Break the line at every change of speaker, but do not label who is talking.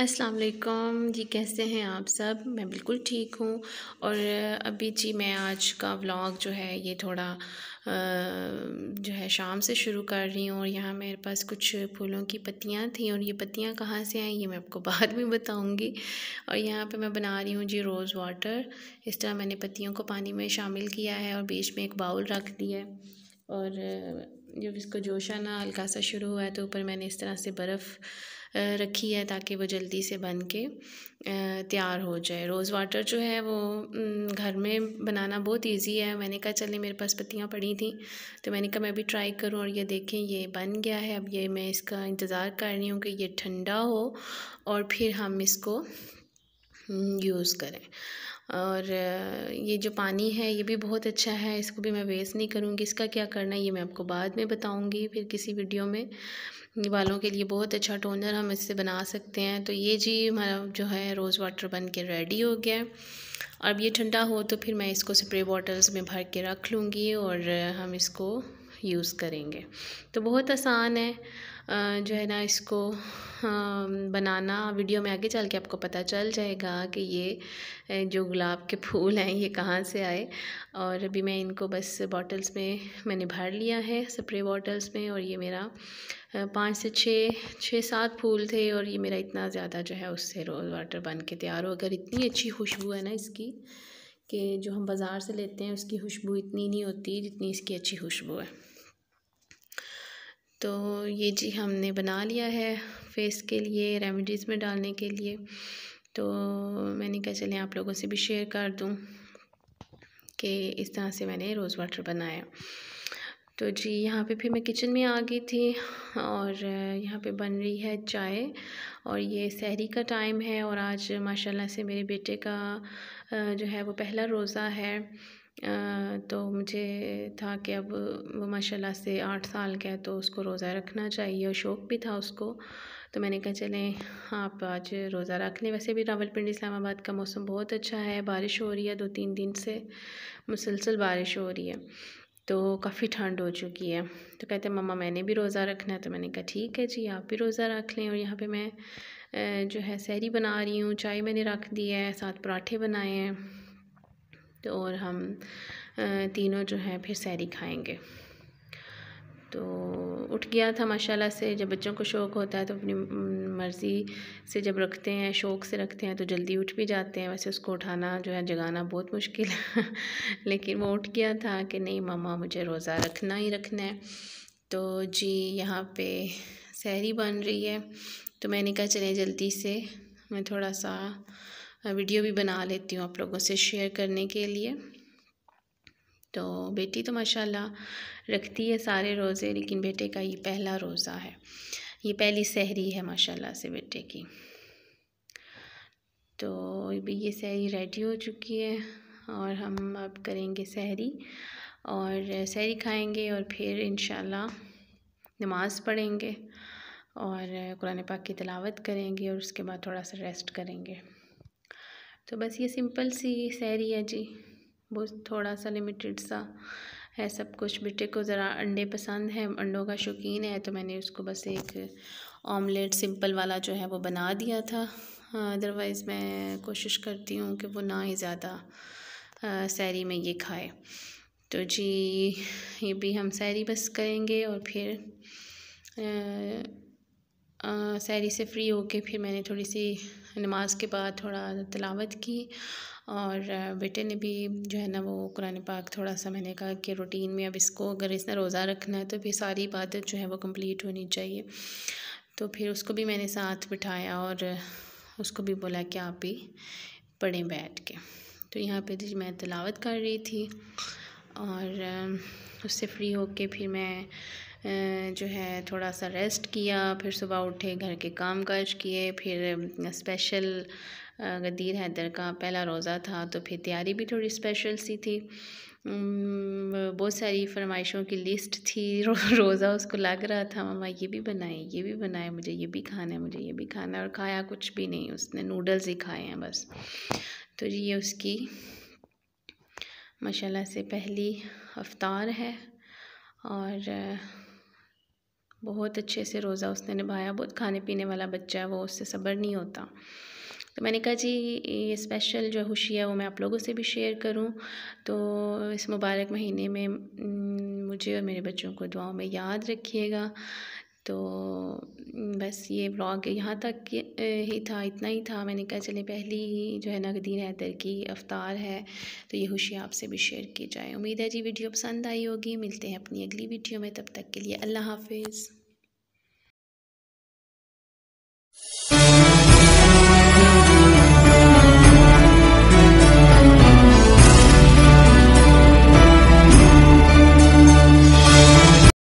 अस्सलाम वालेकुम जी कैसे हैं आप सब मैं बिल्कुल ठीक हूँ और अभी जी मैं आज का व्लॉग जो है ये थोड़ा जो है शाम से शुरू कर रही हूँ और यहाँ मेरे पास कुछ फूलों की पत्तियाँ थी और ये पत्तियाँ कहाँ से आई ये मैं आपको बाद में बताऊँगी और यहाँ पे मैं बना रही हूँ जी रोज़ वाटर इस तरह मैंने पत्तियों को पानी में शामिल किया है और बीच में एक बाउल रख दिया है और जब इसको जोश आना हल्का सा शुरू हुआ है तो ऊपर मैंने इस तरह से बर्फ़ रखी है ताकि वो जल्दी से बन के तैयार हो जाए रोज़ वाटर जो है वो घर में बनाना बहुत इजी है मैंने कहा चलिए मेरे पास पत्तियाँ पड़ी थी तो मैंने कहा मैं भी ट्राई करूँ और ये देखें ये बन गया है अब ये मैं इसका इंतज़ार कर रही हूँ कि ये ठंडा हो और फिर हम इसको यूज़ करें और ये जो पानी है ये भी बहुत अच्छा है इसको भी मैं वेस्ट नहीं करूँगी इसका क्या करना है ये मैं आपको बाद में बताऊँगी फिर किसी वीडियो में बालों के लिए बहुत अच्छा टोनर हम इससे बना सकते हैं तो ये जी हमारा जो है रोज़ वाटर बन के रेडी हो गया अब ये ठंडा हो तो फिर मैं इसको स्प्रे बॉटल्स में भर के रख लूँगी और हम इसको यूज़ करेंगे तो बहुत आसान है जो है ना इसको बनाना वीडियो में आगे चल के आपको पता चल जाएगा कि ये जो गुलाब के फूल हैं ये कहाँ से आए और अभी मैं इनको बस बॉटल्स में मैंने भर लिया है स्प्रे बॉटल्स में और ये मेरा पाँच से छः छः सात फूल थे और ये मेरा इतना ज़्यादा जो है उससे रोज़ वाटर बन के तैयार हो अगर इतनी अच्छी खुशबू है ना इसकी कि जो हम बाज़ार से लेते हैं उसकी खुशबू इतनी नहीं होती जितनी इसकी अच्छी खुशबू है तो ये जी हमने बना लिया है फेस के लिए रेमेडीज़ में डालने के लिए तो मैंने कहा चलें आप लोगों से भी शेयर कर दूँ कि इस तरह से मैंने रोज़ वाटर बनाया तो जी यहाँ पे फिर मैं किचन में आ गई थी और यहाँ पे बन रही है चाय और ये सहरी का टाइम है और आज माशाल्लाह से मेरे बेटे का जो है वो पहला रोज़ा है तो मुझे था कि अब वो माशाल्लाह से आठ साल का है तो उसको रोज़ा रखना चाहिए और शौक़ भी था उसको तो मैंने कहा चलें आप आज रोज़ा रख लें वैसे भी रावलपिंडी इस्लामाबाद का मौसम बहुत अच्छा है बारिश हो रही है दो तीन दिन से मुसलसल बारिश हो रही है तो काफ़ी ठंड हो चुकी है तो कहते मम्मा मैंने भी रोज़ा रखना है तो मैंने कहा ठीक है जी आप भी रोज़ा रख लें और यहाँ पे मैं जो है सहरी बना रही हूँ चाय मैंने रख दी है साथ पराठे बनाए हैं तो और हम तीनों जो हैं फिर सैरी खाएंगे तो उठ गया था माशाल्लाह से जब बच्चों को शौक़ होता है तो अपनी मर्ज़ी से जब रखते हैं शौक़ से रखते हैं तो जल्दी उठ भी जाते हैं वैसे उसको उठाना जो है जगाना बहुत मुश्किल है लेकिन वो उठ गया था कि नहीं मामा मुझे रोज़ा रखना ही रखना है तो जी यहाँ पे सहरी बन रही है तो मैंने कहा चले जल्दी से मैं थोड़ा सा वीडियो भी बना लेती हूँ आप लोगों से शेयर करने के लिए तो बेटी तो माशाल्लाह रखती है सारे रोज़े लेकिन बेटे का ये पहला रोज़ा है ये पहली सहरी है माशाल्लाह से बेटे की तो ये सहरी रेडी हो चुकी है और हम अब करेंगे सहरी और सहरी खाएंगे और फिर इन नमाज़ पढ़ेंगे और कुरान पाक की तलावत करेंगे और उसके बाद थोड़ा सा रेस्ट करेंगे तो बस ये सिंपल सी सैरी है जी बहुत थोड़ा सा लिमिटेड सा है सब कुछ बेटे को ज़रा अंडे पसंद है अंडों का शौकीन है तो मैंने उसको बस एक ऑमलेट सिंपल वाला जो है वो बना दिया था अदरवाइज़ मैं कोशिश करती हूँ कि वो ना ही ज़्यादा सैरी में ये खाए तो जी ये भी हम सैरी बस करेंगे और फिर आ, सैरी से फ़्री होके फिर मैंने थोड़ी सी नमाज़ के बाद थोड़ा तलावत की और बेटे ने भी जो है ना वो कुरान पाक थोड़ा सा मैंने कहा कि रूटीन में अब इसको अगर इसने रोज़ा रखना है तो फिर सारी इबादत जो है वो कंप्लीट होनी चाहिए तो फिर उसको भी मैंने साथ बिठाया और उसको भी बोला कि आप भी पढ़ें बैठ के तो यहाँ पे मैं तलावत कर रही थी और उससे फ्री होके फिर मैं जो है थोड़ा सा रेस्ट किया फिर सुबह उठे घर के काम काज किए फिर स्पेशल गदीर हैदर का पहला रोज़ा था तो फिर तैयारी भी थोड़ी स्पेशल सी थी बहुत सारी फरमाइशों की लिस्ट थी रो, रोज़ा उसको लग रहा था मामा ये भी बनाए ये भी बनाए मुझे ये भी खाना है मुझे ये भी खाना है और खाया कुछ भी नहीं उसने नूडल्स ही खाए हैं बस तो ये उसकी माशाल्लाह से पहली अफ्तार है और बहुत अच्छे से रोज़ा उसने निभाया बहुत खाने पीने वाला बच्चा है वो उससे सब्र नहीं होता तो मैंने कहा जी ये स्पेशल जो खुशी है वो मैं आप लोगों से भी शेयर करूं तो इस मुबारक महीने में मुझे और मेरे बच्चों को दुआओं में याद रखिएगा तो बस ये ब्लॉग यहाँ तक ही था इतना ही था मैंने कहा चले पहली ही जो है नगदीन हैदर की अवतार है तो ये खुशी आपसे भी शेयर की जाए उम्मीद है जी वीडियो पसंद आई होगी मिलते हैं अपनी अगली वीडियो में तब तक के लिए अल्लाह हाफिज़